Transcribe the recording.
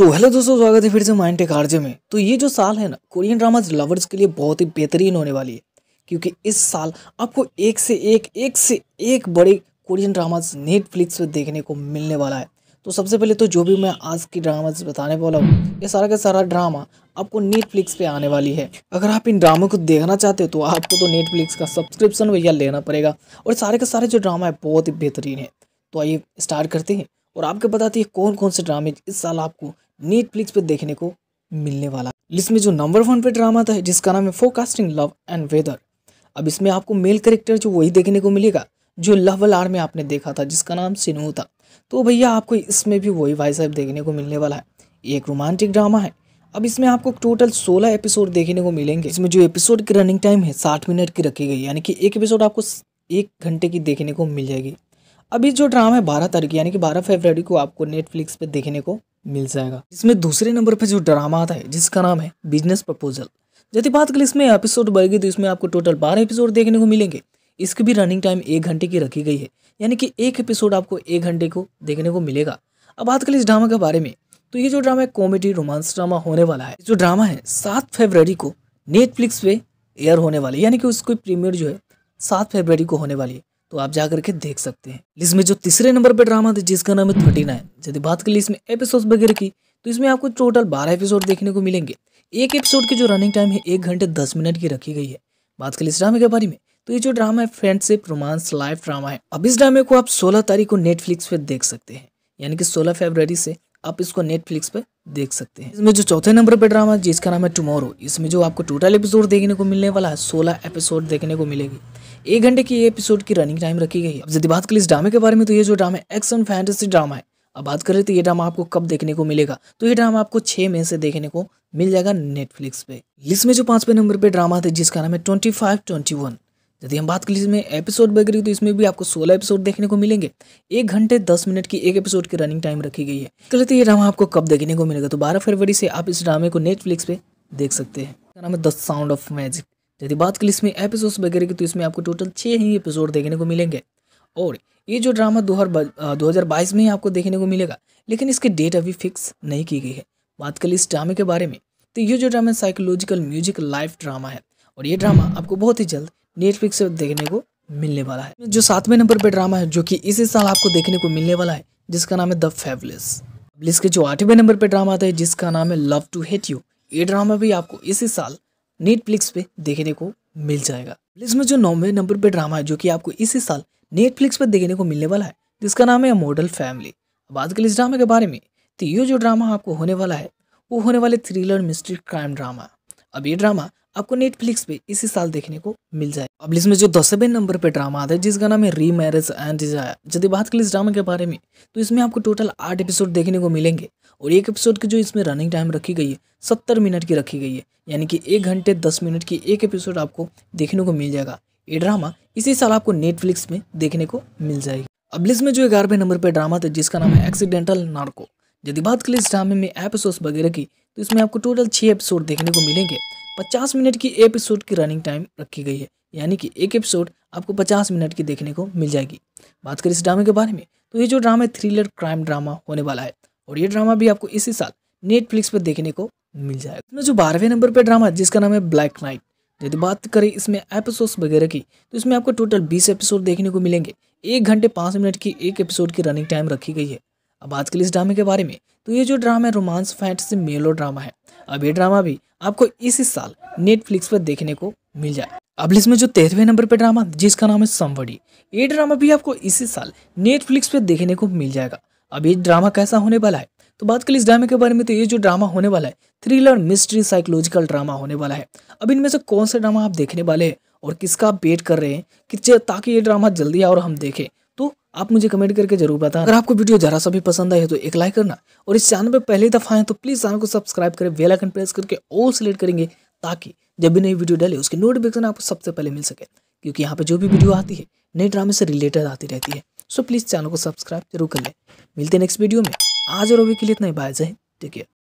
so hello दोस्तों स्वागत है फिर से माइंड टेक आरजे में तो ये जो साल है ना कोरियन ड्रामाज लवर्स के लिए बहुत ही बेहतरीन होने वाली है क्योंकि इस साल आपको एक से एक एक से एक बड़े कोरियन ड्रामाज नेटफ्लिक्स पर देखने को मिलने वाला है तो सबसे पहले तो जो भी मैं आज की ड्रामाज बताने वाला हूँ ये सारा का सारा ड्रामा आपको नेटफ्लिक्स पे आने वाली है अगर आप इन ड्रामों को देखना चाहते हो तो आपको तो नेटफ्लिक्स का सब्सक्रिप्शन भैया लेना पड़ेगा और सारे के सारे जो ड्रामा है बहुत ही बेहतरीन है तो आइए स्टार्ट करते हैं और आपके बताते हैं कौन कौन से ड्रामे इस साल आपको नेटफ्लिक्स पर देखने को मिलने वाला लिस्ट में जो नंबर वन पे ड्रामा था जिसका नाम है फोकास्टिंग लव एंड वेदर अब इसमें आपको मेल करेक्टर जो वही देखने को मिलेगा जो लव आर में आपने देखा था जिसका नाम सिनो था तो भैया आपको इसमें भी वही भाई साहब देखने को मिलने वाला है एक रोमांटिक ड्रामा है अब इसमें आपको टोटल 16 एपिसोड देखने को मिलेंगे इसमें जो एपिसोड की रनिंग टाइम है 60 मिनट की रखी गई यानी कि एक एपिसोड आपको एक घंटे की देखने को मिल जाएगी अभी जो ड्रामा है बारह तारीख यानी कि बारह फरवरी को आपको नेटफ्लिक्स पर देखने को मिल जाएगा इसमें दूसरे नंबर पर जो ड्रामा आता है जिसका नाम है बिजनेस प्रपोजल यदि बात करें इसमें एपिसोड बढ़ेगी तो इसमें आपको टोटल बारह एपिसोड देखने को मिलेंगे इसकी भी रनिंग टाइम एक घंटे की रखी गई है यानी कि एक एपिसोड आपको एक घंटे को देखने को मिलेगा अब बात करें इस ड्रामा के बारे में तो ये जो ड्रामा है कॉमेडी रोमांस ड्रामा होने वाला है जो ड्रामा है सात फरवरी को नेटफ्लिक्स पे एयर होने वाली है यानी कि उसकी प्रीमियर जो है सात फरवरी को होने वाली है तो आप जा करके देख सकते हैं लिस्ट में जो तीसरे नंबर पर ड्रामा था जिसका नाम है थर्टी नाइन यदि बात करें इसमें एपिसोड वगैरह की तो इसमें आपको टोटल बारह एपिसोड देखने को मिलेंगे एक एपिसोड की जो रनिंग टाइम है एक घंटे दस मिनट की रखी गई है बात ली इस ड्रामे के बारे में तो ये जो ड्रामा है फ्रेंडशिप रोमांस लाइफ ड्रामा है अब इस ड्रामे को आप सोलह तारीख को नेटफ्लिक्स पर देख सकते हैं यानी कि सोलह फेब्रवरी से आप इसको नेटफ्लिक्स पे देख सकते हैं इसमें जो चौथे नंबर पे ड्रामा जिसका नाम है टुमारो इसमें जो आपको टोटल एपिसोड देखने को मिलने वाला है सोलह एपिसोड देखने को मिलेगी एक घंटे की एपिसोड की रनिंग टाइम रखी गई है अब यदि बात करें इस ड्रामे के बारे में तो ये जो ड्रामा है एक्शन फैंटेसी ड्रामा है अब बात करें तो ये ड्रामा आपको कब देखने को मिलेगा तो ये ड्रामा आपको छह मई से देखने को मिल जाएगा नेटफ्लिक्स पे लिस्ट में जो पांचवें नंबर पे ड्रामा थे जिसका नाम है ट्वेंटी फाइव ट्वेंटी वन यदि हम बात करें इसमें एपिसोड वगैरह की तो इसमें भी आपको सोलह एपिसोड देखने को मिलेंगे एक घंटे दस मिनट की एक एपिसोड की रनिंग टाइम रखी गई है तो लेते ये ड्रामा आपको कब देखने को मिलेगा तो बारह फरवरी से आप इस ड्रामे को नेटफ्लिक्स पे देख सकते हैं इसका नाम है द साउंड ऑफ मैजिक यदि बात करें इसमें एपिसोड वगैरह की तो इसमें आपको टोटल छः ही एपिसोड देखने को मिलेंगे और ये जो ड्रामा दो हज़ार में ही आपको देखने को मिलेगा लेकिन इसकी डेट अभी फिक्स नहीं की गई है बात करें इस ड्रामे के बारे में तो ये जो drama psychological music life drama है और ये ड्रामा आपको बहुत ही जल्द नेटफ्लिक्स देखने को मिलने वाला है जो सातवें नंबर पर ड्रामा है जो कि इसी साल आपको देखने को मिलने वाला है जिसका नाम है द फेवलेस लिस्ट के जो आठवें नंबर पर ड्रामा आता है जिसका नाम है लव टू हेट यू ये ड्रामा भी आपको इसी साल नेटफ्लिक्स पे देखने को मिल जाएगा लिस्ट में जो नौवे नंबर पे ड्रामा है जो कि आपको इसी साल नेटफ्लिक्स पर देखने को मिलने वाला है जिसका नाम है मॉडल फैमिली बात करें इस ड्रामा के बारे में तो ये जो ड्रामा आपको होने वाला है वो होने वाले थ्रिलर मिस्ट्री क्राइम ड्रामा अब ये ड्रामा आपको नेटफ्लिक्स पे इसी साल देखने को मिल जाए अब इसमें में जो दसवें नंबर पे ड्रामा आता है जिसका नाम है री मैरिज एंड डिजायर यदि बात करें इस ड्रामा के बारे में तो इसमें आपको टोटल आठ एपिसोड देखने को मिलेंगे और एक एपिसोड की जो इसमें रनिंग टाइम रखी गई है सत्तर मिनट की रखी गई है यानी कि एक घंटे दस मिनट की एक एपिसोड आपको देखने को मिल जाएगा ये ड्रामा इसी साल आपको नेटफ्लिक्स में देखने को मिल जाएगी अब लिस्ट में जो ग्यारहवें नंबर पर ड्रामा था जिसका नाम है एक्सीडेंटल नार्को यदि बात करें इस ड्रामे में एपिसोड वगैरह की तो इसमें आपको टोटल छः एपिसोड देखने को मिलेंगे 50 मिनट की एपिसोड की रनिंग टाइम रखी गई है यानी कि एक एपिसोड आपको 50 मिनट की देखने को मिल जाएगी बात करें इस ड्रामे के बारे में तो ये जो ड्रामा है थ्रिलर क्राइम ड्रामा होने वाला है और ये ड्रामा भी आपको इसी साल नेटफ्लिक्स पर देखने को मिल जाएगा इसमें जो बारहवें नंबर पर ड्रामा है जिसका नाम है ब्लैक नाइट यदि बात करें इसमें एपिसोड्स वगैरह की तो इसमें आपको टोटल बीस एपिसोड देखने को मिलेंगे एक घंटे पाँच मिनट की एक एपिसोड की रनिंग टाइम रखी गई है अब बात करें इस ड्रामे के बारे में तो ये जो ड्रामा है रोमांस फैंटसी मेलो ड्रामा है अब ये ड्रामा भी आपको इसी साल नेटफ्लिक्स पर देखने को मिल जाए अब इसमें जो तेरहवें नंबर पर ड्रामा जिसका नाम है समवड़ी ये ड्रामा भी आपको इसी साल नेटफ्लिक्स पर देखने को मिल जाएगा अब ये ड्रामा कैसा होने वाला है तो बात करें इस ड्रामे के बारे में तो ये जो ड्रामा होने वाला है थ्रिलर मिस्ट्री साइकोलॉजिकल ड्रामा होने वाला है अब इनमें से कौन सा ड्रामा आप देखने वाले हैं और किसका आप वेट कर रहे हैं कि ताकि ये ड्रामा जल्दी आए और हम देखें आप मुझे कमेंट करके जरूर बताएं अगर आपको वीडियो जरा सा भी पसंद आए तो एक लाइक करना और इस चैनल पर पहली दफ़ा है तो प्लीज़ चैनल को सब्सक्राइब करें बेल आइकन प्रेस करके ऑल सेलेक्ट करेंगे ताकि जब भी नई वीडियो डाले उसकी नोटिफिकेशन आपको सबसे पहले मिल सके क्योंकि यहाँ पर जो भी वीडियो आती है नए ड्रामे से रिलेटेड आती रहती है सो प्लीज़ चैनल को सब्सक्राइब जरूर कर लें मिलते हैं नेक्स्ट वीडियो में आज और अभी के लिए इतना ही बाय जय टेक केयर